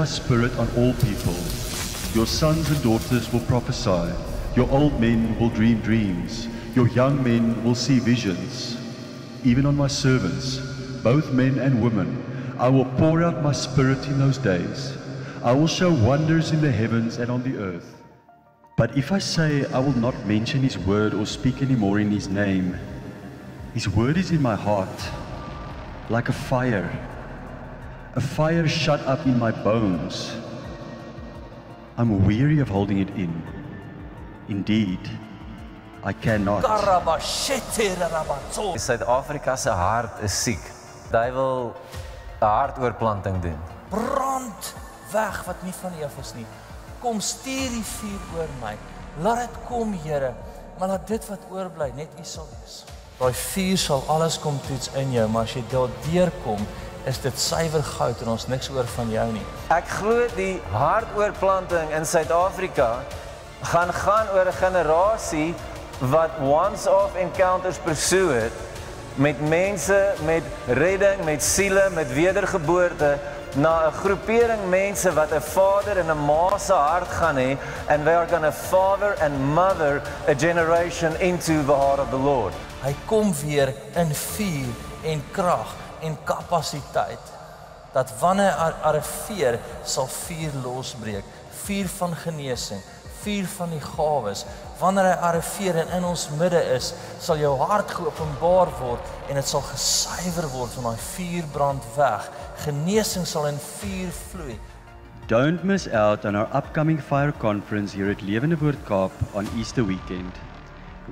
my spirit on all people. Your sons and daughters will prophesy. Your old men will dream dreams. Your young men will see visions. Even on my servants, both men and women, I will pour out my spirit in those days. I will show wonders in the heavens and on the earth. But if I say I will not mention his word or speak any more in his name, his word is in my heart like a fire A fire shut up in my bones. I'm weary of holding it in. Indeed, I cannot. South Africa's heart is sick. They will a heart transplanting do. Brand weg wat nie van jou is nie. Kom stuur die vuur oor my. Laat dit kom, Here, maar laat dit wat oorbly net U sal wees. Daai vuur sal alles kom toets in jou, maar as jy daardeur kom, is dit suiwer goud en ons niks oor van jou nie. Ek glo die hartoorplanting in Suid-Afrika gaan gaan oor 'n generasie wat once off encounters pursue it met mense met redding, met siele, met wedergeboorte na 'n groepering mense wat 'n vader en 'n ma se hart gaan hê and they are going to father and mother a generation into the heart of the Lord. Hy kom weer in vuur en krag en kapasiteit dat wanneer 'n arriveer sal vuur losbreek, vuur van genesing, vuur van die gawes. Wanneer hy arriveer en in ons midde is, sal jou hart geopenbaar word en dit sal gesuiwer word van daai vuurbrand weg. Genesing sal in vuur vloei. Don't miss out on our upcoming fire conference here at Lewende Woord Kaap on Easter weekend.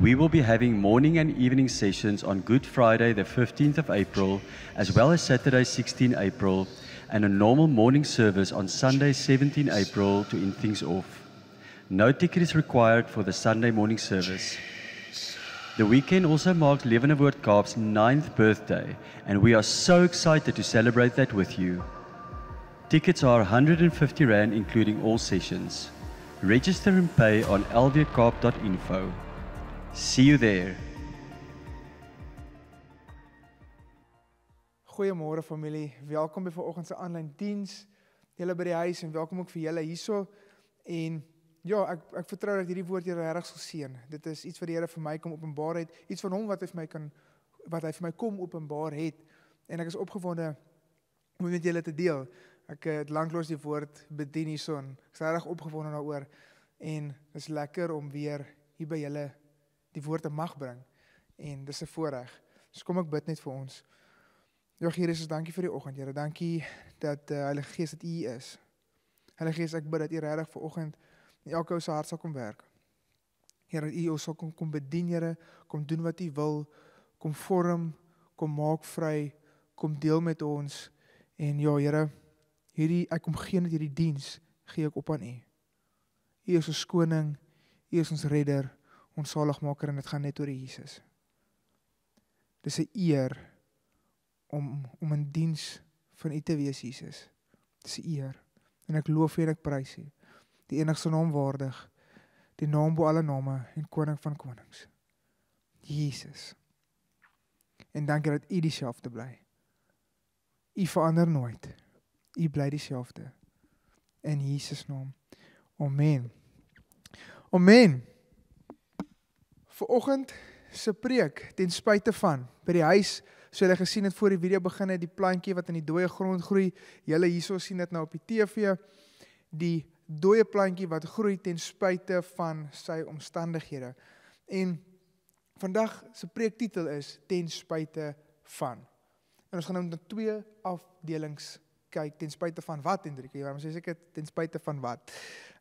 we will be having morning and evening sessions on Good Friday, the 15th of April, as well as Saturday, 16 April, and a normal morning service on Sunday, 17 April, to end things off. No ticket is required for the Sunday morning service. The weekend also marks Leavenworth Kaap's ninth birthday, and we are so excited to celebrate that with you. Tickets are 150 Rand, including all sessions. Register and pay on lvkaap.info. See you there. Goeiemôre familie. Welkom by vanoggend se aanlyn diens. Julle by die huis en welkom ook vir julle hierso. En ja, ek ek vertrou dat hierdie woord julle regs geseën. Dit is iets wat die Here vir my kom openbaar het, iets van hom wat hy vir my kan wat hy vir my kom openbaar het. En ek is opgewonde om dit met julle te deel. Ek eh, het lanklos die woord bedien hierson. Ek's regtig opgewonde daaroor en dit is lekker om weer hier by julle die woord te mag bring. En dis 'n voorreg. So kom ek bid net vir ons. Jog ja, hier is ons dankie vir die oggend, Here. Dankie dat die uh, Heilige Gees dit U is. Heilige Gees, ek bid dat U regtig vir oggend in elke ou se hart sal kom werk. Here, dat U ons sal kom, kom bedien, Here, kom doen wat U wil, kom vorm, kom maak vry, kom deel met ons. En ja, Here, hierdie ek kom geen dat hierdie diens gee ek op aan U. U is ons koning, U is ons redder ons saligmaker en dit gaan net oor Jesus. Dis 'n eer om om in diens van U te wees, Jesus. Dis 'n eer en ek loof U en ek prys U. Die enigste naam waardig, die naam bo alle name en koning van konings. Jesus. En dankie dat U dieselfde bly. U verander nooit. U bly dieselfde. In Jesus naam. Amen. Amen vanoggend se preek ten spyte van by die huis so jy gesien het voor die video begin het die plantjie wat in die dooie grond groei julle hierso sien dit nou op die TV die dooie plantjie wat groei ten spyte van sy omstandighede en vandag se preektitel is ten spyte van en ons gaan nou na twee afdelings kyk ten spyte van wat Hendrik jy waarom sê ek ten spyte van wat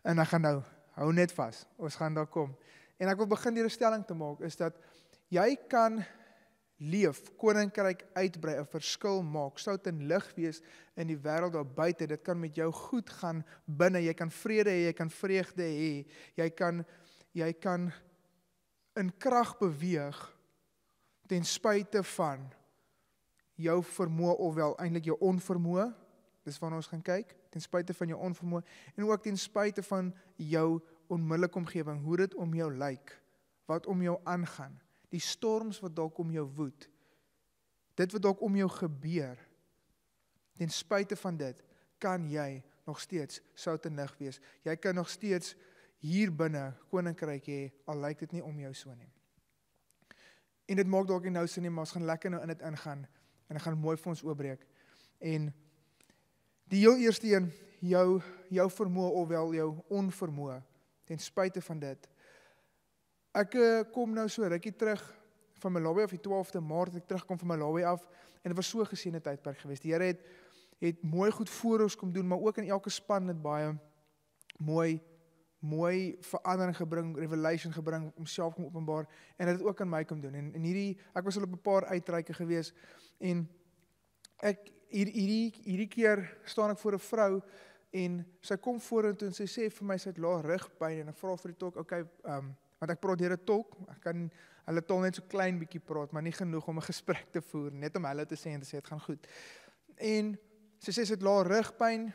en dan gaan nou hou net vas ons gaan daar kom En ek wil begin deur 'n stelling te maak is dat jy kan leef, koninkryk uitbrei, 'n verskil maak, sout en lig wees in die wêreld daar buite. Dit kan met jou goed gaan binne. Jy kan vrede hê, jy kan vreugde hê. Jy kan jy kan in krag beweeg ten spyte van jou vermoë of wel eintlik jou onvermoë. Dis waarna ons gaan kyk, ten spyte van jou onvermoë en ook ten spyte van jou onmiddellike omgewing, hoe dit om jou lyk, wat om jou aangaan, die storms wat dalk om jou woed. Dit wat dalk om jou gebeur. Ten spyte van dit, kan jy nog steeds sout en lig wees. Jy kan nog steeds hier binne koninkryk hê al lyk dit nie om jou so nie. En dit maak dalk nie nou sin nie, maar ons gaan lekker nou in dit ingaan en ek gaan mooi vir ons oopbreek. En die heel eerste een, jou jou vermoë ofwel jou onvermoë ten spyte van dit. Ek eh, kom nou so rukkie terug van Malawi af die 12de Maart het ek terugkom van Malawi af en dit was so 'n geseënde tydperk geweest. Die Here het het mooi goed voor ons kom doen, maar ook in elke span het baie mooi mooi verandering gebring, revelation gebring, homself kom openbaar en dit het, het ook aan my kom doen. En in hierdie ek was al op 'n paar uitreike geweest en ek hier hierdie hierdie keer staan ek voor 'n vrou en sy kom vorentoe en sy sê vir my sy het laag rugpyn en ek vra vir die tolk, okay, ehm um, want ek praat deur 'n tolk, ek kan hulle tol net so klein bietjie praat, maar nie genoeg om 'n gesprek te voer net om hulle te sê en te sê dit gaan goed. En sy sê sy het laag rugpyn.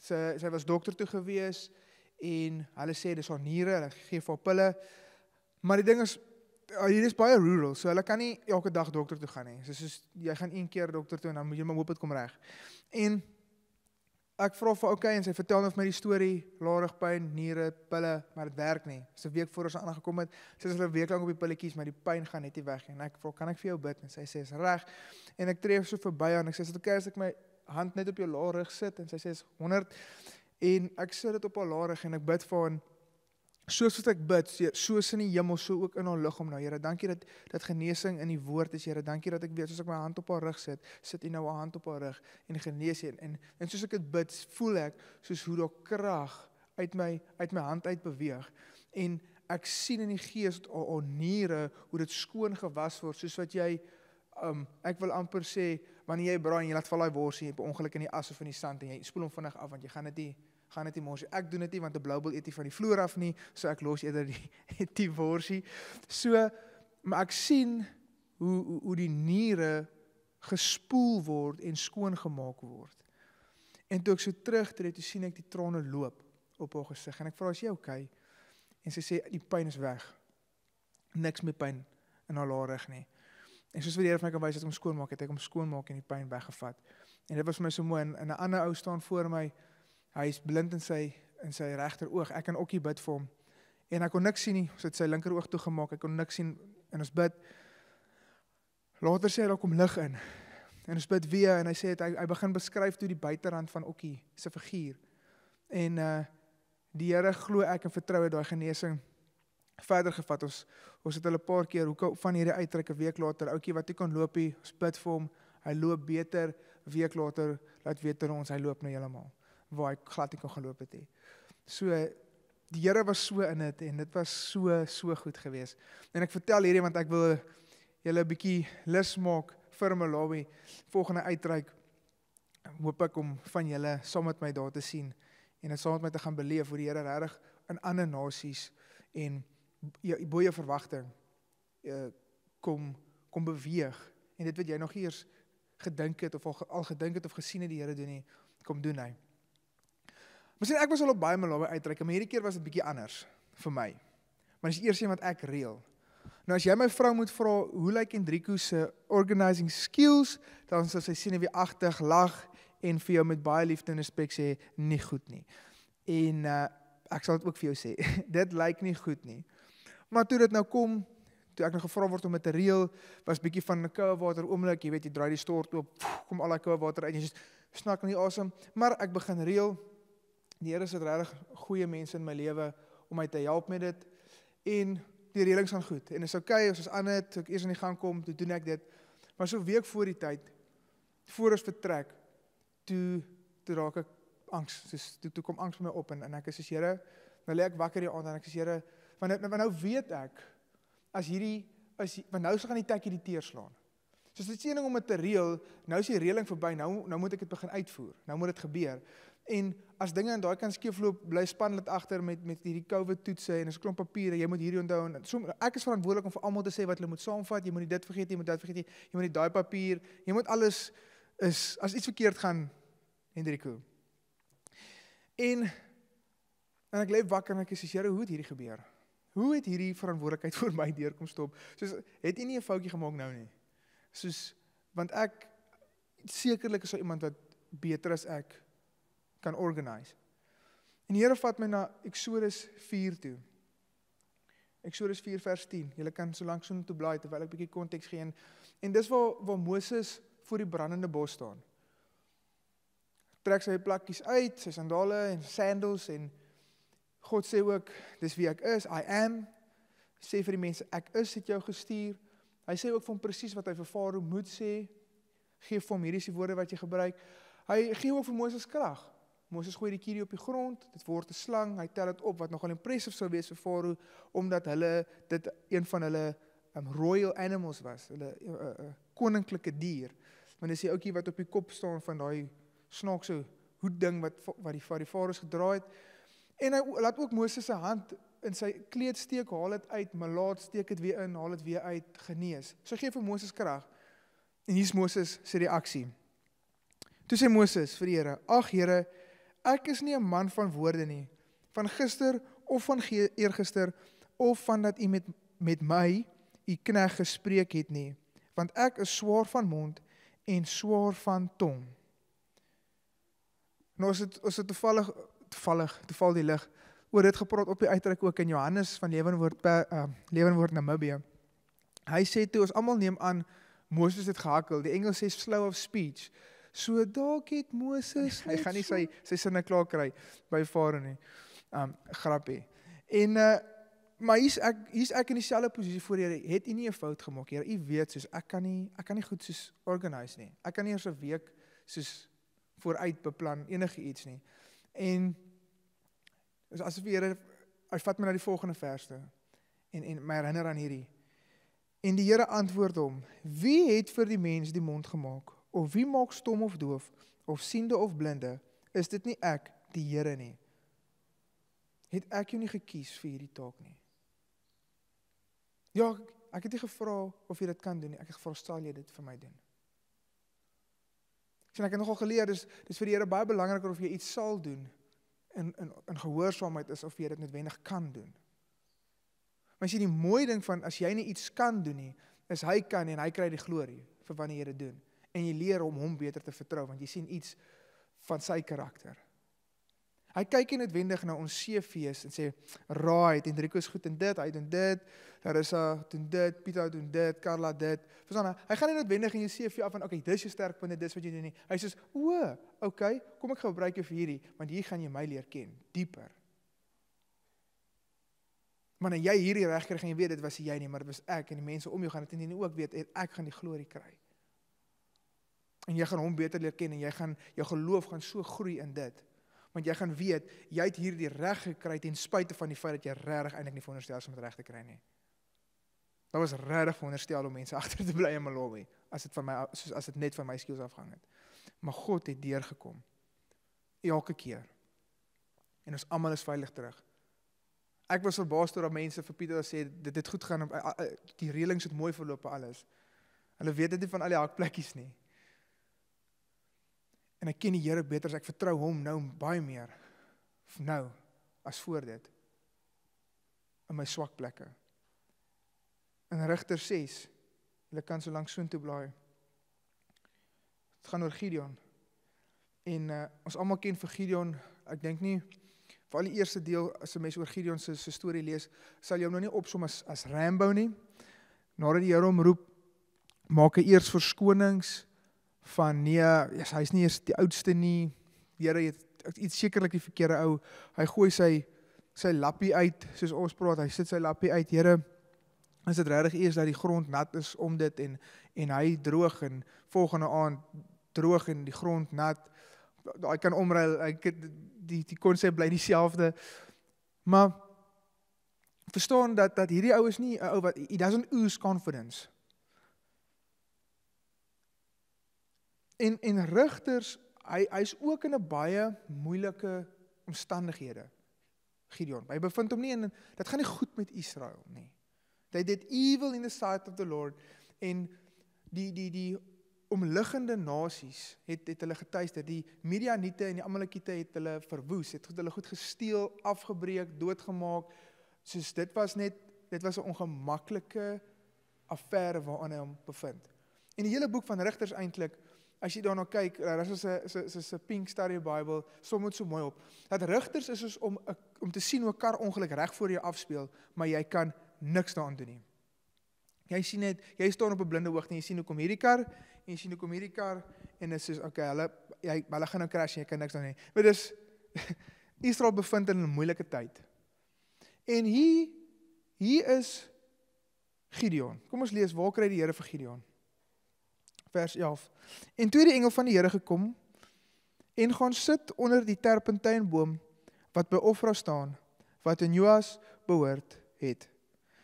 Sy sy was dokter toe gewees en hulle sê dis haar niere, hulle gee vir pille. Maar die ding is eh, hier is baie rural, so hulle kan nie elke dag dokter toe gaan nie. Sy sê jy gaan een keer dokter toe en dan moet jy maar hoop dit kom reg. En ek vra vir oukei en sy vertel net nou my die storie, larig pyn, niere, pille, maar dit werk nie. Sy week voor ons aangekom het, sy het hulle week lank op die pilletjies, maar die pyn gaan net nie weg nie. En ek vra, kan ek vir jou bid? En sy sê, "Is reg." En ek tree so verby aan en ek sê, "Sit oukei, as ek my hand net op jou larig sit." En sy sê, "100." En ek sit dit op haar larig en ek bid vir haar Soos wat ek bid, soos in die hemel, so ook in haar liggaam nou, Here. Dankie dat dat genesing in die woord is, Here. Dankie dat ek weet soos ek my hand op haar rug sit, sit U nou 'n hand op haar rug en genees hier. En en soos ek dit bid, voel ek soos hoe daar krag uit my uit my hand uit beweeg en ek sien in die gees dat haar niere hoe dit skoon gewas word, soos wat jy um ek wil amper sê wanneer jy braai en jy laat val daai worsie op ongeluk in die as of in die sand en jy spoel hom vinnig af want jy gaan dit nie gaan dit nie mors nie. Ek doen dit nie want 'n blou bil eet nie van die vloer af nie, so ek los eerder die die worsie. So maar ek sien hoe hoe, hoe die niere gespoel word en skoon gemaak word. En toe ek so terugtreed, toe sien ek die trane loop op haar gesig en ek vra as jy okay? En sy sê die pyn is weg. Niks meer pyn in haar laar rug nie. En soos wat die Here vir my kan wys dat om skoon maak het, ek om skoon maak en die pyn weggevat. En dit was vir my so mooi en 'n ander ou staan voor my Hy is blind in sy in sy regter oog. Ek kan ookie bid vir hom. En ek kon niks sien nie. Ons het sy linker oog toegemaak. Ek kon niks sien en ons bid. Later sê hy daar kom lig in. En ons bid weer en hy sê het, hy hy begin beskryf toe die buiterand van ookie se figuur. En uh die Here glo ek en vertrou dat daai genesing verder gevat ons ons het hulle 'n paar keer hoeke van hierdie uitdrukke week later ouetjie wat hy kon loopie ons bid vir hom hy loop beter week later laat weet ter ons hy loop nou heeltemal waar hy glad nie kon geloop het nie. So die Here was so in dit en dit was so so goed geweest. En ek vertel hierdie want ek wil julle 'n bietjie lus maak vir Malawi volgende uitreik. Hoop ek om van julle saam met my daar te sien en dit saam met my te gaan beleef hoe die Here regtig in ander nasies en boeie verwagting eh, kom kom beweeg en dit wat jy nog eers gedink het of al, al gedink het of gesien het die Here doen nie kom doen hy nou. Miskien ek was al op baie Malawi uitreike, maar hierdie keer was dit bietjie anders vir my. Maar dis eers een wat ek reël. Nou as jy my vrou moet vra hoe lyk Enrico se organizing skills, dan sou sy sien hy wie agtig lag en vir jou met baie liefde en respek sê nie goed nie. En uh, ek sal dit ook vir jou sê, dit lyk nie goed nie. Maar toe dit nou kom, toe ek nou gevra word om met 'n reël was bietjie van 'n koue water oomblik, jy weet jy draai die stort oop, kom al daai koue water uit en jy sê snak nie asem, awesome, maar ek begin reël Die Here het regtig goeie mense in my lewe om my te help met dit. En die reëlings gaan goed. En dit is oukei, okay, ons is aan dit. Ek eers aan die gang kom, toe doen ek dit. Maar so week voor die tyd voor ons vertrek, toe toe raak ek angs. Soos toe toe kom angs by my op en en ek is soos Here, nou lê ek wakker die aand en ek is Here, want nou nou weet ek as hierdie as want nou se so gaan die tek hierdie teer slaan. Soos dit sien ding om dit te reël, nou is die reëling verby. Nou nou moet ek dit begin uitvoer. Nou moet dit gebeur. En as dinge aan daai kant skeefloop, bly span dit agter met met hierdie COVID toetse en 'n klomp papiere. Jy moet hierdie onthou en so ek is verantwoordelik om vir almal te sê wat hulle moet saamvat. Jy moet nie dit vergeet nie, jy moet dit vergeet nie. Jy moet nie daai papier, jy moet alles is as iets verkeerd gaan Hendriko. En en ek lê wakker en ek sê, "Here, hoe het hierdie gebeur? Hoe het hierdie verantwoordelikheid vir my deurkom stop? Soos het U nie 'n foutjie gemaak nou nie?" Soos want ek sekerlik is daar iemand wat beter as ek kan organise. En die Here vat my na Eksodus 4 toe. Eksodus 4 vers 10. Julle kan so lank so net bly terwyl ek 'n bietjie konteks gee en en dis waar waar Moses voor die brandende bos staan. Trek sy plakkies uit, sy sandale en sandals en God sê ook dis wie ek is, I am. Sê vir die mense ek is het jou gestuur. Hy sê ook vir hom presies wat hy vir Farao moet sê. Geef vir hom hierdie se woorde wat jy gebruik. Hy gee ook vir Moses krag. Moses gooi die kierie op die grond, dit word 'n slang, hy tel dit op wat nogal impressive sou wees vir Farao omdat hulle dit een van hulle um, royal animals was, hulle 'n uh, eh, uh, eh, uh, eh, koninklike dier. Want as jy ouetjie wat op die kop staan van daai snaakse hoed ding wat wat die Farao se gedra het en hy laat ook Moses se hand in sy kleed steek, haal dit uit, maar laat steek dit weer in, haal dit weer uit, genees. So gee vir Moses krag. En hier's Moses se reaksie. Toe sê Moses vir die Here: "Ag Here, Ek is nie 'n man van woorde nie, van gister of van eergister of van dat u met met my u knegg gespreek het nie, want ek is swaar van mond en swaar van tong. Nou as dit as dit toevallig toevallig toeval die lig oor dit gepraat op die uitreik ook in Johannes van Lewenwoord by uh, ehm, Lewenwoord Namibia. Hy sê toe ons almal neem aan Moses het gehakkel. Die Engels sê slow of speech. So dalk het Moses hy gaan nie sy sy sinne klaar kry by Farao nie. Um grappie. En uh maar hier's ek hier's ek in dieselfde posisie voor Here. Het u nie 'n fout gemaak, Here? U weet soos ek kan nie ek kan nie goed soos organise nie. Ek kan nie eers 'n week soos vooruit beplan enige iets nie. En is asof die Here hy vat my na die volgende vers toe en en my herinner aan hierdie. En die Here antwoord hom: "Wie het vir die mens die mond gemaak?" of wie maak stom of doof of siende of blinde, is dit nie ek die Here nie. Het ek jou nie gekies vir hierdie taak nie. Ja, ek het nie gevra of jy dit kan doen nie. Ek het gevra sal jy dit vir my doen. Sien ek het nogal geleer dis dis vir die Here baie belangriker of jy iets sal doen in in in gehoorsaamheid is of jy dit noodwendig kan doen. Maar sien die mooi ding van as jy net iets kan doen nie, is hy kan en hy kry die glorie vir wanneer jy dit doen en jy leer om hom beter te vertrou want jy sien iets van sy karakter. Hy kyk net wendig na ons CV's en sê, "Right, Hendrikus goed in dit, hy doen dit, Larissa doen dit, Pieter doen dit, Carla dit." Verstaan jy? Hy gaan net wendig in jou CV af en, "Okay, dis jou sterkpunte, dis wat jy doen nie." Hy sê, "O, okay, kom ek gebruik jou vir hierdie, want hier gaan jy my leer ken dieper." Wanneer nou jy hierdie regkry gaan jy weet dit was jy nie, maar dit was ek en die mense om jou gaan dit en jy ook weet ek gaan die glorie kry en jy gaan hom beter leer ken en jy gaan jou geloof gaan so groei in dit want jy gaan weet jy het hierdie reg gekry ten spyte van die feit dat jy regtig eintlik nie veronderstel is om dit reg te kry nie. Daar was regtig veronderstel om mense agter te bly in Malawi as dit van my soos as dit net van my skills afhang het. Maar God het deurgekom elke keer. En ons almal is veilig terug. Ek was verbaas toe dat mense vir Pieter sê dit het goed gaan op eh, eh, die reëlings het mooi verloop alles. Hulle weet dit nie van al die hakplekkies nie. En ek ken die Here beter as ek vertrou hom nou baie meer nou as voor dit in my swak plekke. In Rigter 6, julle kan so lank soontoe blaai. Dit gaan oor Gideon. En uh, ons almal ken vir Gideon, ek dink nie vir al die eerste deel as 'n mens oor Gideon se se storie lees, sal jy hom nou nie opsom as as Rambo nie. Nadat die Here hom roep, maak hy eers verskonings van nee, yes, hy's nie eers die oudste nie. Here het iets sekerlik die verkeerde ou. Hy gooi sy sy lappie uit soos ons praat. Hy sit sy lappie uit. Here, is dit regtig eers dat die grond nat is om dit en en hy droog en volgende aand droog en die grond nat. Daai kan omruil. Hy die die konsep bly dieselfde. Maar verstaan dat dat hierdie ou is nie 'n ou wat he doesn't ooze confidence. En en Rigters, hy hy's ook in 'n baie moeilike omstandighede. Gideon, hy bevind hom nie in dit gaan nie goed met Israel nie. They did evil in the sight of the Lord en die die die omliggende nasies het het hulle getuis dat die Midianiete en die Amalekiete het hulle verwoes, het hulle goed gesteel, afgebreek, doodgemaak. Soos dit was net dit was 'n ongemaklike affære waaraan hy hom bevind. En die hele boek van Rigters eintlik as jy daarna kyk, eh, daar's so 'n so 'n so 'n so pink study Bible, som dit so mooi op. Dat rigters is ons om eh, om te sien hoe 'n kar ongeluk reg voor jou afspeel, maar jy kan niks daaraan doen nie. Jy sien net, jy staan op 'n blinde hoogte en jy sien hoe kom hierdie kar en jy sien hoe kom hierdie kar en dit is so, okay, hulle jy hulle gaan nou crash en jy kan niks doen nie. Maar dis Israel bevind in 'n moeilike tyd. En hier hier is Gideon. Kom ons lees waar kry die Here vir Gideon? vers 11. En toe die engel van die Here gekom en gaan sit onder die terpentynboom wat by Ofra staan wat aan Joas behoort het.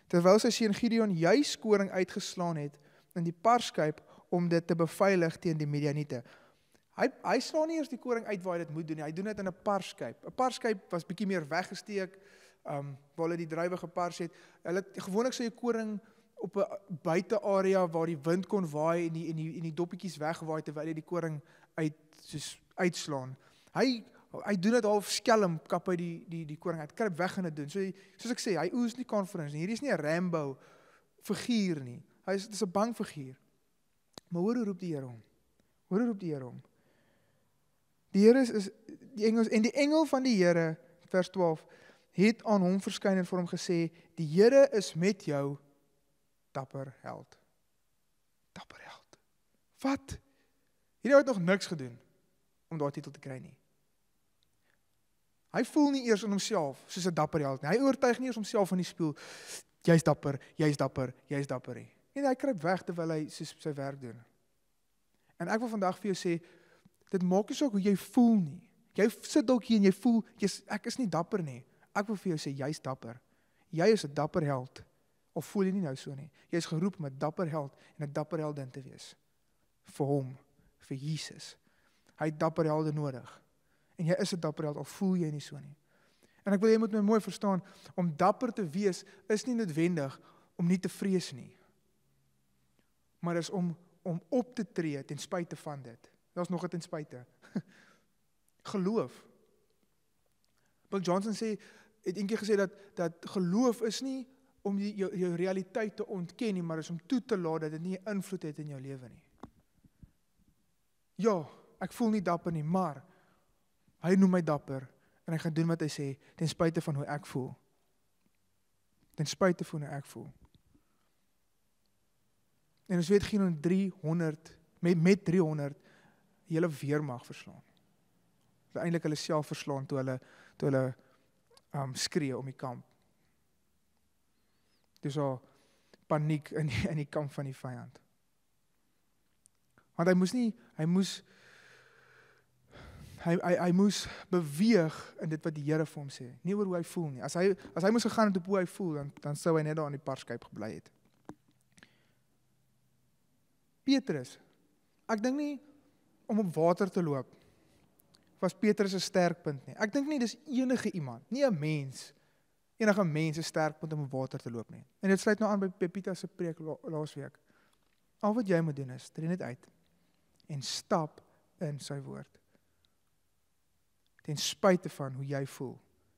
Terwyl sy seun Gideon juis koring uitgeslaan het in die parskyp om dit te beveilig teen die Midianiete. Hy hy slaan nie eers die koring uit waar hy dit moet doen nie. Hy doen dit in 'n parskyp. 'n Parskyp was bietjie meer weggesteek, ehm um, waar hulle die druiwe gepars het. Hulle gewoonlik sou jy koring op 'n buitearea waar die wind kon waai en die en die en die doppietjies wegwaai terwyl hy die koring uit soos uitslaan. Hy hy doen dit half skelm kap uit die die die koring uit. Krap weg gaan dit doen. So soos ek sê, hy oes nie konferens nie. Hierdie is nie 'n Rambo figuur nie. Hy is dis 'n bang figuur. Maar hoor hoe roep die Here hom. Hoor hoe roep die Here hom. Die Here is, is die engels en die engel van die Here vers 12 het aan hom verskyn en vir hom gesê: "Die Here is met jou." dapper held. Dapper held. Wat? Hierdie ou het nog niks gedoen om daardie titel te kry nie. Hy voel nie eers in homself soos 'n dapper held nie. Hy oortuig nie eers homself van die spieël jy's dapper, jy's dapper, jy's dapper nie. En hy kruip weg terwyl hy soos sy werk doen. En ek wil vandag vir jou sê dit maak nie saak hoe jy voel nie. Jy sit dalk hier en jy voel jy's ek is nie dapper nie. Ek wil vir jou sê jy's dapper. Jy is 'n dapper held. Of voel jy nie nou so nie? Jy's geroep om 'n dapper held en 'n dapper heldin te wees vir hom, vir Jesus. Hy het dapper helde nodig. En jy is 'n dapper held al voel jy nie so nie. En ek wil jy moet my mooi verstaan, om dapper te wees is nie noodwendig om nie te vrees nie. Maar is om om op te tree ten spyte van dit. Daar's nog 'n ten spyte. Geloof. Bill Johnson sê het eendag gesê dat dat geloof is nie om die, jou jou realiteit te ontken nie, maar is om toe te laat dat dit nie invloed het in jou lewe nie. Ja, ek voel nie dapper nie, maar hy noem my dapper en ek gaan doen wat hy sê ten spyte van hoe ek voel. Ten spyte van hoe ek voel. En ons weet geen om 300 met met 300 hele weermag verslaan. Hulle eintlik hulle self verslaan toe hulle toe hulle um skree om die kamp dis haar paniek in die, in die kamp van die vyand. Want hy moes nie hy moes hy hy hy moes beweeg in dit wat die Here vir hom sê, nie oor hoe hy voel nie. As hy as hy moes gegaan het op hoe hy voel, dan dan sou hy net daar in die parskyp gebly het. Petrus. Ek dink nie om op water te loop was Petrus se sterkpunt nie. Ek dink nie dis enige iemand, nie 'n mens enige mens is sterk om op water te loop nie. En dit sluit nou aan by Pepita se preek laas week. Al wat jy moet doen is tree net uit en stap in sy woord. Ten spyte van hoe jy voel,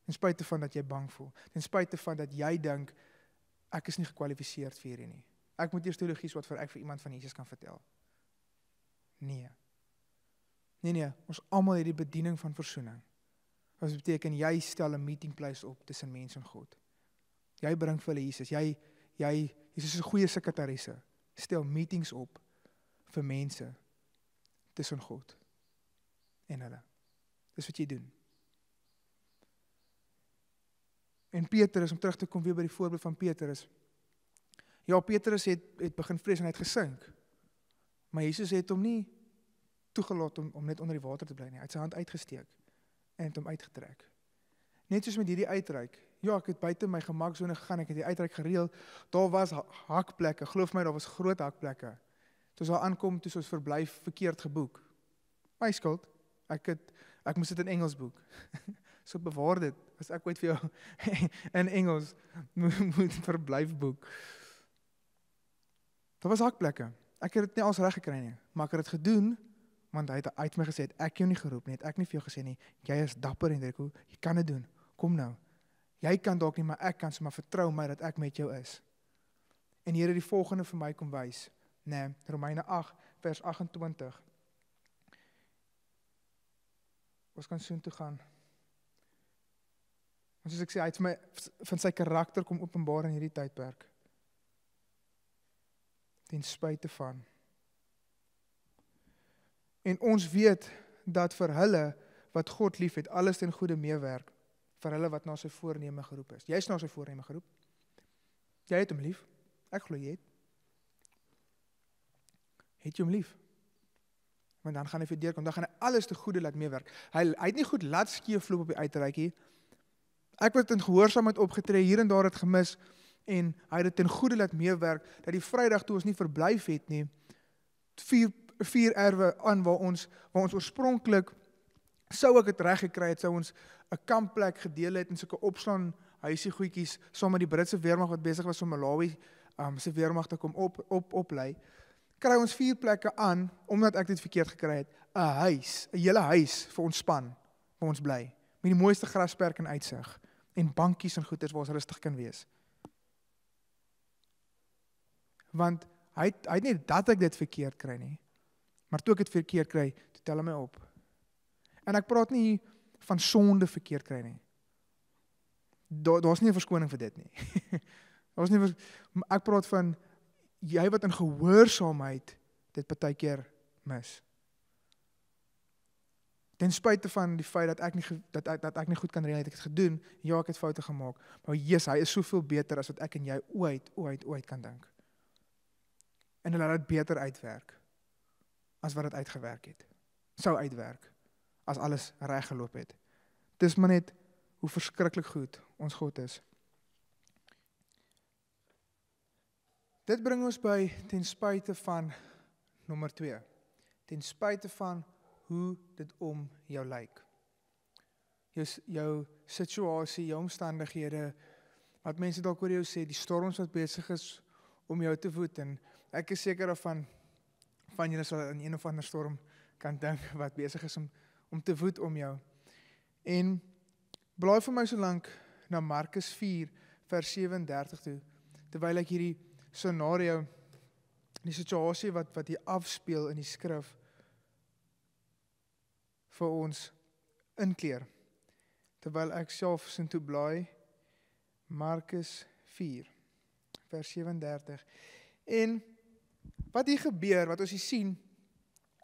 ten spyte van dat jy bang voel, ten spyte van dat jy dink ek is nie gekwalifiseer vir hierdie nie. Ek moet eers teologie swat vir ek vir iemand van Jesus kan vertel. Nee. Nee nee, ons almal het die bediening van verzoening. Wat beteken jy stel 'n meeting place op tussen mense en God? Jy bring vir hulle Jesus. Jy jy Jesus is 'n goeie sekretarisse. Stel meetings op vir mense tussen God en hulle. Dis wat jy doen. En Petrus om terug te kom weer by die voorbeeld van Petrus. Ja, Petrus het het begin vrees en hy het gesink. Maar Jesus het hom nie toegelaat om om net onder die water te bly nie. Hy het sy hand uitgesteek en het hom uitgetrek. Net soos met hierdie uitreik. Ja, ek het buite my gemaksone gegaan, ek het die uitreik gereël. Daar was hakplekke, glo my, daar was groot hakplekke. Toe ons daar aankom, toe ons verblyf verkeerd geboek. My skuld. Ek het ek moes dit in Engels boek. so bewaar dit as ek ooit vir jou in Engels moet verblyf boek. Daar was hakplekke. Ek het dit nie als reg gekry nie, maar ek het dit gedoen want hy het uit my gesê ek jou nie geroep nie het ek nie vir jou gesê nie jy is dapper en ek jy kan dit doen kom nou jy kan dalk nie maar ek kan sommer vertrou my dat ek met jou is en Here die volgende vir my kom wys nê nee, Romeine 8 vers 28 ons kan soheen toe gaan ons soos ek sê hy het my van sy karakter kom openbaar in hierdie tydperk ten spyte van En ons weet dat vir hulle wat God liefhet, alles ten goeie meewerk vir hulle wat na sy voorneme geroep is. Jy is na sy voorneme geroep. Jy het hom lief. Ek glo jy het. Het jy hom lief? Want dan gaan hy vir deurkom, dan gaan hy alles te goeie laat meewerk. Hy hy het nie goed laat skeefloop op die uitreikie. Ek het in gehoorsaamheid opgetree, hier en daar het gemis en hy het dit ten goeie laat meewerk dat die Vrydag toe ons nie verblyf het nie, vier vier erwe aan waar ons waar ons oorspronklik sou ek dit reg gekry het sou ons 'n kampplek gedeel het en sulke opslaan huisie goedjies saam met die Britse weermag wat besig was om Malawi um, se weermag te kom op op oplei kry ons vier plekke aan omdat ek dit verkeerd gekry het 'n huis 'n hele huis vir ons span waar ons bly met die mooiste grasperk en uitsig en bankies en goeders waar ons rustig kan wees want hy het, hy het nie dat ek dit verkeerd kry nie Maar toe ek dit verkeerd kry, toe tel hy my op. En ek praat nie van sonde verkeerd kry nie. Daar daar's nie 'n verskoning vir dit nie. daar's nie ek praat van jy wat in gehoorsaamheid dit baie keer mis. Ten spyte van die feit dat ek nie dat ek dat ek nie goed kan reël het ek het gedoen, ja ek het foute gemaak, maar Jesus hy is soveel beter as wat ek en jy ooit ooit ooit kan dink. En hulle laat dit beter uitwerk as wat dit uitgewerk het. Sou uitwerk as alles reg geloop het. Dis maar net hoe verskriklik goed ons God is. Dit bring ons by ten spyte van nommer 2. Ten spyte van hoe dit om jou lyk. Jou jou situasie, jou omstandighede wat mense dalk oor jou sê, die storms wat besig is om jou te voed en ek is seker daarvan van julle sal aan een of ander storm kan dink wat besig is om om te woed om jou. En blaai vir my so lank na Markus 4 vers 37 toe terwyl ek hierdie scenario die situasie wat wat hier afspeel in die skrif vir ons inkleer terwyl ek self sin toe blaai Markus 4 vers 37 en Wat hier gebeur, wat ons hier sien,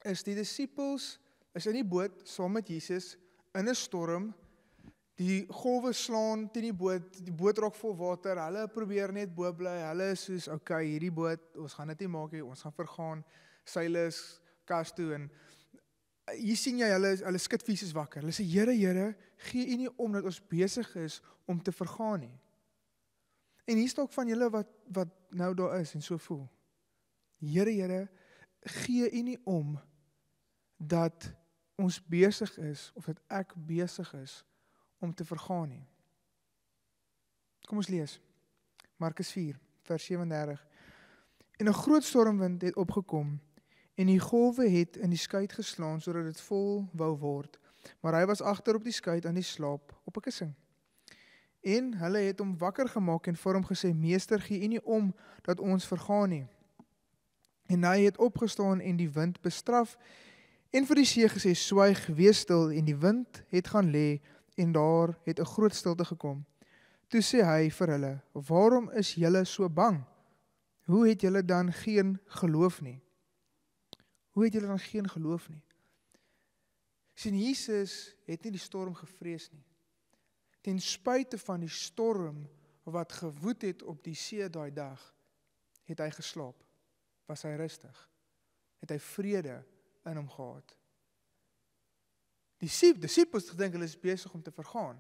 is die disippels is in die boot saam met Jesus in 'n storm. Die golwe slaan teen die boot, die boot raak vol water. Hulle probeer net bo bly. Hulle is soos, "Oké, okay, hierdie boot, ons gaan dit nie maak nie. Ons gaan vergaan." Seile is kas toe en eh, hier sien jy hulle hulle skud fisies wakker. Hulle sê, "Here, Here, gee U nie om dat ons besig is om te vergaan nie." En hier's dalk van julle wat wat nou daar is en so voel. Here Here, gee U nie om dat ons besig is of dat ek besig is om te vergaan nie. Kom ons lees. Markus 4 vers 37. En 'n groot stormwind het opgekom en die golwe het in die skuit geslaan sodat dit vol wou word. Maar hy was agter op die skuit aan die slaap op 'n kussing. En hulle het hom wakker gemaak en vir hom gesê: "Meester, gee U nie om dat ons vergaan nie." En hy het opgestaan en die wind bestraf en vir die see gesê: "Swyg, wees stil." En die wind het gaan lê en daar het 'n groot stilte gekom. Toe sê hy vir hulle: "Waarom is julle so bang? Hoe het julle dan geen geloof nie?" Hoe het julle dan geen geloof nie? Sien Jesus het nie die storm gevrees nie. Ten spyte van die storm wat gewoed het op die see daai dag, het hy geslaap was hy rustig. Het hy vrede in hom gehad. Die sief, die sief het gedink hulle is besig om te vergaan.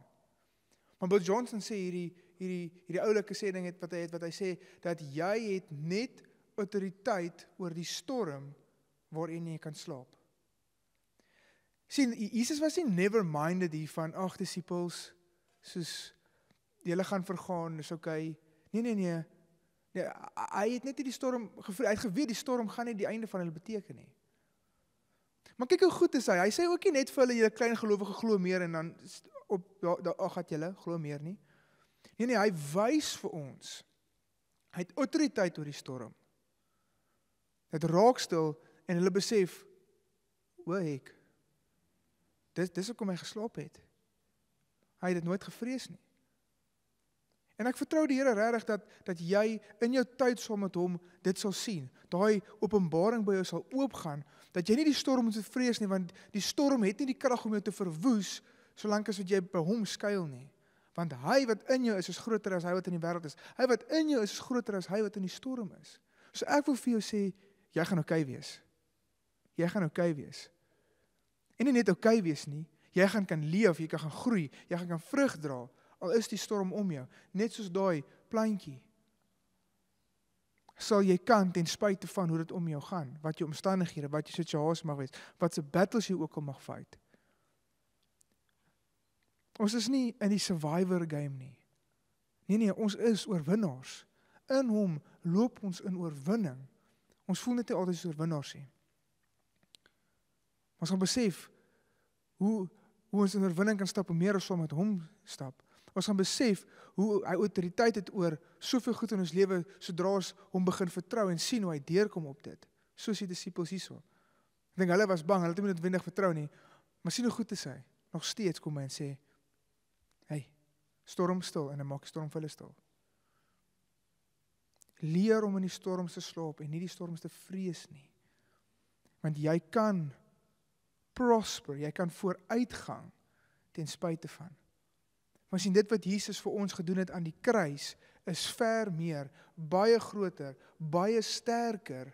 Maar Bill Johnson sê hierdie hierdie hierdie oulike sê ding het wat hy het wat hy sê dat jy het net autoriteit oor die storm waarin jy kan slaap. sien Jesus was nie never minded hier van ag disippels soos julle gaan vergaan, dis oukei. Okay. Nee nee nee, Nee, hy het net hierdie storm gevoel. Hy het geweet die storm gaan nie die einde van hulle beteken nie. Maar kyk hoe goed is hy. Hy sê ook nie net vir hulle julle klein gelowige glo meer en dan op ja, daar ag het julle glo meer nie. Nee nee, hy wys vir ons. Hy het autoriteit oor die storm. Dit raak stil en hulle besef o ek. Dis dis hoekom hy geslaap het. Hy het dit nooit gevrees nie. En ek vertrou die Here regtig dat dat jy in jou tyd saam met hom dit sal sien. Daai openbaring by jou sal oopgaan dat jy nie die storm moet vrees nie want die storm het nie die krag om jou te verwoes solank as wat jy by hom skuil nie. Want hy wat in jou is is groter as hy wat in die wêreld is. Hy wat in jou is is groter as hy wat in die storm is. So ek wil vir jou sê jy gaan okay wees. Jy gaan okay wees. En nie net okay wees nie, jy gaan kan leef, jy kan gaan groei, jy gaan kan vrug dra al is die storm om jou, net soos daai plantjie, sal jy kan ten spyte van hoe dit om jou gaan, wat jou omstandighede, wat jou situasie mag wees, wat se battles jy ook al mag fight. Ons is nie in die survivor game nie. Nee nee, ons is oorwinnaars. In hom loop ons in oorwinning. Ons voel net altyd so oorwinnaars hê. Ons gaan besef hoe hoe ons in oorwinning kan stap en meer as sommer met hom stap ons gaan besef hoe hy autoriteit het oor soveel goed in ons lewe sodra ons hom begin vertrou en sien hoe hy deurkom op dit. Soos die disippels hierso. Ek dink hulle was bang, hulle het hom net wendig vertrou nie. Maar sien hoe goed is hy is. Nog steeds kom hy en sê: "Hey, storm stil en maak die storm vir hulle stil." Leer om in die storm te slaap en nie die storms te vrees nie. Want jy kan prosper, jy kan vooruitgang ten spyte van. Maar sien dit wat Jesus vir ons gedoen het aan die kruis is ver meer, baie groter, baie sterker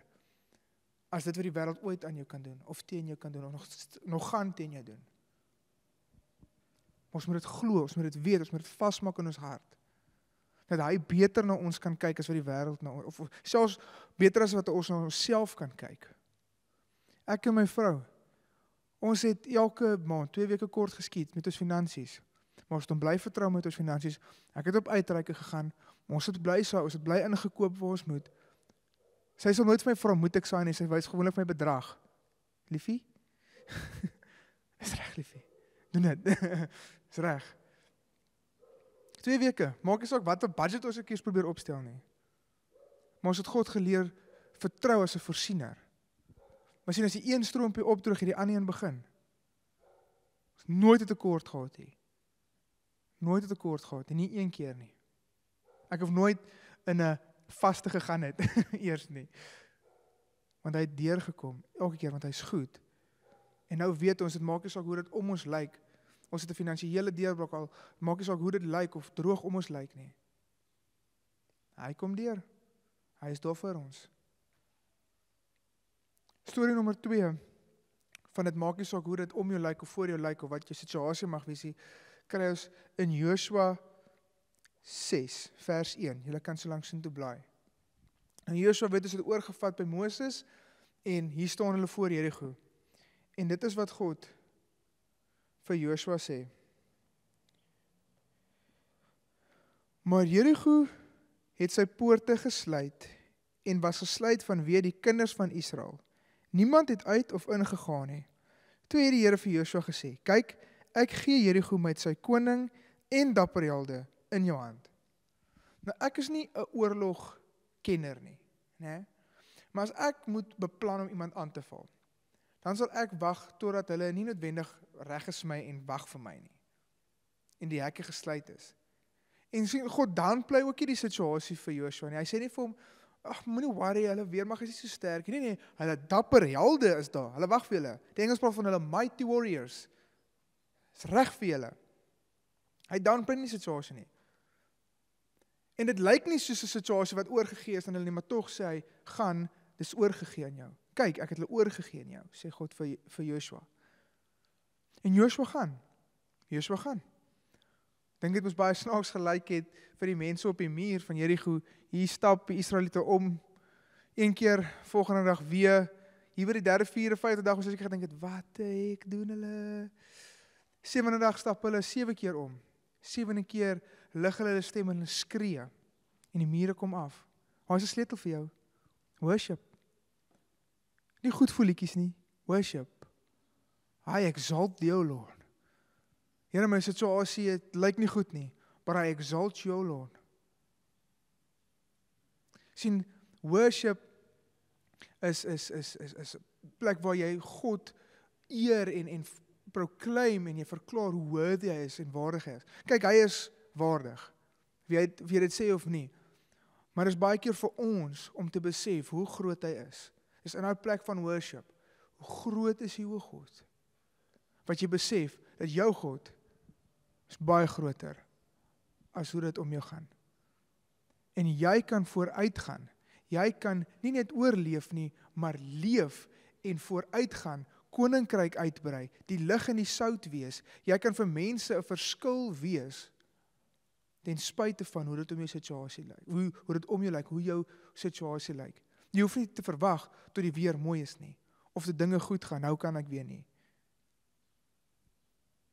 as dit wat die wêreld ooit aan jou kan doen of teen jou kan doen of nog nog gaan teen jou doen. Ons moet dit glo, ons moet dit weet, ons moet dit vasmaak in ons hart. Dat hy beter na ons kan kyk as wat die wêreld na of selfs beter as wat ons na onsself kan kyk. Ek en my vrou, ons het elke maand twee weke kort geskiet met ons finansies maar ons het hom bly vertrou met ons finansies. Ek het op uitreike gegaan. Ons het bly sou, ons het bly ingekoop waar ons moet. Sy sal nooit vir my vra moet ek saai nie. Sy wys gewoonlik my bedrag. Liefie? Dis reg, liefie. Doen dit. Dis reg. 2 weke. Maak nie saak wat 'n budget ons ook eens probeer opstel nie. Maar ons het God geleer vertrou as 'n voorsiener. Masien as die een stroompie opdroog hierdie ander een begin. Ons nooit het 'n tekort gehad hier nooit 'n tekort gehad nie, nie een keer nie. Ek het nooit in 'n vaste gegaan het eers nie. Want hy het deurgekom elke keer want hy's goed. En nou weet ons dit maak nie saak hoe dit om ons lyk. Ons het 'n finansiële deurbraak al, maak nie saak hoe dit lyk of droog om ons lyk nie. Hy kom deur. Hy is daar vir ons. Storie nommer 2 van dit maak nie saak hoe dit om jou lyk of voor jou lyk of wat jou situasie mag wees nie kry ons in Joshua 6 vers 1. Julle kan so lank sien toe bly. En Joshua weet dit is oorgevat by Moses en hier staan hulle voor Jerigo. En dit is wat God vir Joshua sê. Maar Jerigo het sy poorte gesluit en was gesluit vanweë die kinders van Israel. Niemand het uit of ingegaan nie. Toe het die Here vir Joshua gesê: "Kyk, ek gee Jerigo met sy koning en dapper helde in jou hand. Nou ek is nie 'n oorlog kenner nie, né? Maar as ek moet beplan om iemand aan te val, dan sal ek wag totdat hulle nie noodwendig reg is vir my en wag vir my nie. En die hekke gesluit is. En sien God dan bly ook hierdie situasie vir Joshua nie. Hy sê nie vir hom, "Ag, moenie worry, hulle weermag is nie so sterk nie." Nee nee, hulle dapper helde is daar. Hulle wag vir hulle. Die Engels praat van hulle mighty warriors. Dis reg vir julle. Hy downplay nie die situasie nie. En dit lyk nie soos 'n situasie wat oorgegee is aan hulle nie, maar tog sê hy, "Gaan, dis oorgegee aan jou." Kyk, ek het hulle oorgegee aan jou, sê God vir vir Joshua. En Joshua gaan. Joshua gaan. Dink dit moes baie snaaks gelyk het vir die mense op die muur van Jerigo. Hier stap die Israeliete om een keer volgende dag weer hier by die derde 54 dag, ons het seker gedink, "Wat ek doen hulle?" Sewende dag stap hulle sewe keer om. Sewende keer lig hulle hulle stem en hulle skree en die mure kom af. Haai se sleutel vir jou. Worship. Nie goed voelietjies nie. Worship. I exalt you, Lord. Here my situasie, dit lyk nie goed nie, but I exalt you, Lord. sien worship is is is is is 'n plek waar jy God eer en en proclaim en jy verklaar hoe worthy hy is en waardig hy is. Kyk, hy is waardig. Wie hy wie dit sê of nie. Maar dit is baie keer vir ons om te besef hoe groot hy is. Dis in daai plek van worship. Hoe groot is hy o God? Wat jy besef dat jou God is baie groter as hoe dit om jou gaan. En jy kan vooruitgaan. Jy kan nie net oorleef nie, maar leef en vooruitgaan koninkryk uitbrei, die lig en die sout wees. Jy kan vir mense 'n verskil wees ten spyte van hoe dit om jou situasie lyk. Hoe hoe dit om jou lyk, hoe jou situasie lyk. Jy hoef nie te verwag tot die weer mooi is nie of dat dinge goed gaan. Nou kan ek weer nie.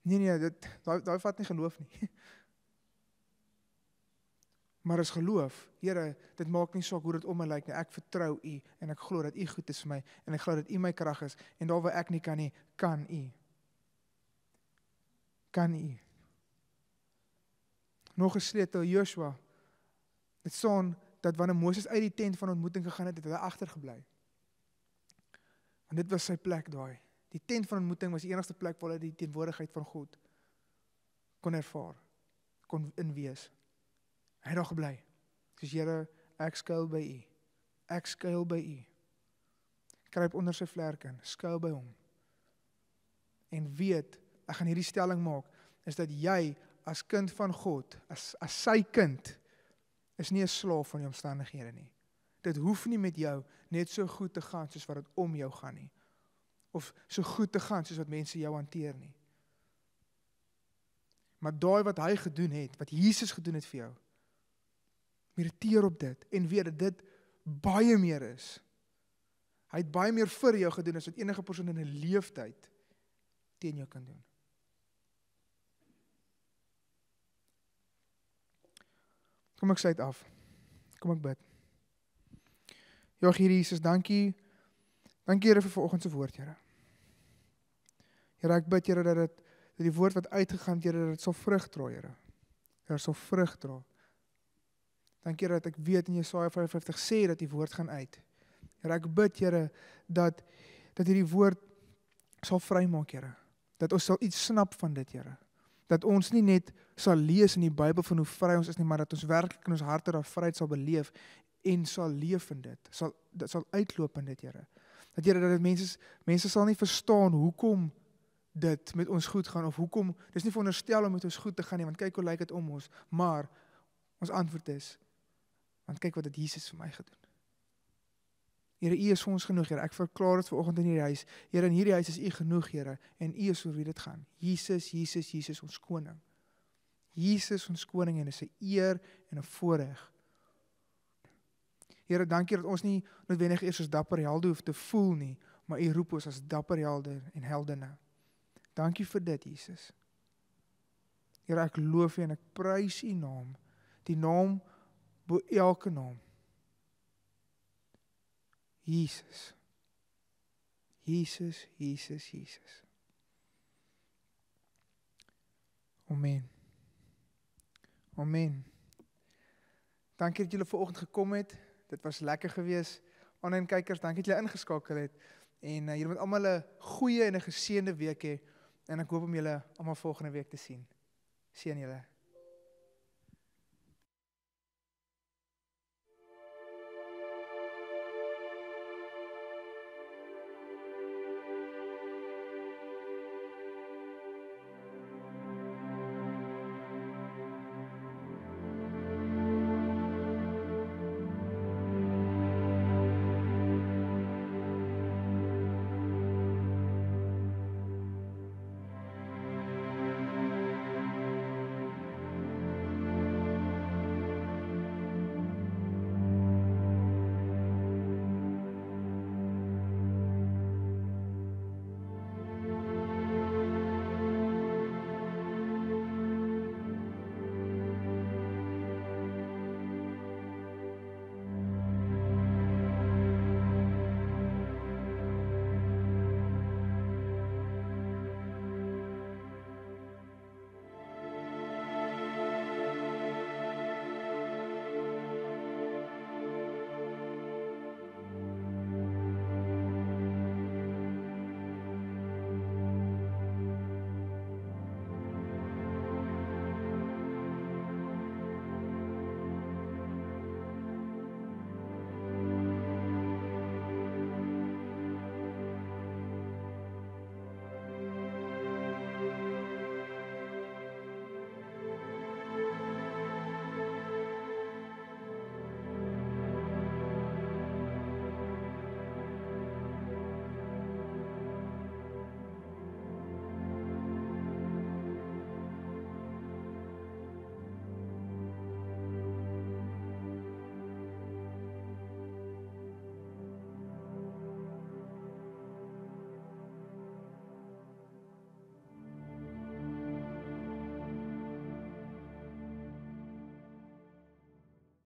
Nee nee, dit daai daai vat nie geloof nie. Maar as geloof, Here, dit maak nie saak hoe dit om my lyk nie. Ek vertrou U en ek glo dat U goed is vir my en ek glo dat U my krag is en daar waar ek nie kan nie, kan U. Kan U. Nog 'n sleutel Joshua. Dit staan dat wanneer Moses uit die tent van ontmoeting gegaan het, het hy agtergebly. En dit was sy plek daai. Die tent van ontmoeting was die enigste plek waar hy die teenwoordigheid van God kon ervaar. Kon inwees. Hy het daar gebly. Soos Here, ek skuil by U. Ek skuil by U. Kruip onder sy vlerke, skuil by hom. En weet, ek gaan hierdie stelling maak, is dat jy as kind van God, as as sy kind, is nie 'n slaaf van die omstandighede nie. Dit hoef nie met jou net so goed te gaan soos wat dit om jou gaan nie. Of so goed te gaan soos wat mense jou hanteer nie. Maar daai wat hy gedoen het, wat Jesus gedoen het vir jou, Mediteer op dit en weet dat dit baie meer is. Hy het baie meer vir jou gedoen as wat enige persoon in 'n leeftyd teen jou kan doen. Kom ek sê dit af. Kom ek bid. Ja, Here Jesus, dankie. Dankie Here vir vanoggend se woord, Here. Here, ek bid Here dat dit dat die woord wat uitgegaan het, Here, dat dit sal vrug dra, Here. Dat dit sal vrug dra. Dankie dat ek weet in Jesaja 55 sê dat die woord gaan uit. Here ek bid Here dat dat hierdie woord sal vrymaak Here. Dat ons sal iets snap van dit Here. Dat ons nie net sal lees in die Bybel van hoe vry ons is nie, maar dat ons werklik in ons harte daardie vryheid sal beleef en sal leef in dit. Sal dit sal uitloop in dit Here. Dat Here dat dit mense mense sal nie verstaan hoekom dit met ons goed gaan of hoekom dis nie veronderstel om met ons goed te gaan nie want kyk hoe lyk dit om ons maar ons antwoord is Want kyk wat het Jesus vir my gedoen. Here, U is ons genoeg, Here. Ek verklaar dit vanoggend in hierdie huis. Here, in hierdie huis is U genoeg, Here, en U is oor wie dit gaan. Jesus, Jesus, Jesus ons koning. Jesus ons koning en dit is 'n eer en 'n voorreg. Here, dankie dat ons nie noodwendig eers soos dapper helde hoef te voel nie, maar U roep ons as dapper helde en heldinne. Dankie vir dit, Jesus. Here, ek loof U en ek prys U naam. Die naam bo elke naam. Jesus. Jesus, Jesus, Jesus. Amen. Amen. Dankie dat julle vanoggend gekom het. Dit was lekker geweest. Aanlyn kykers, dankie dat julle ingeskakel het. En uh, julle moet almal 'n goeie en 'n geseënde week hê en ek hoop om julle almal volgende week te sien. Seën julle.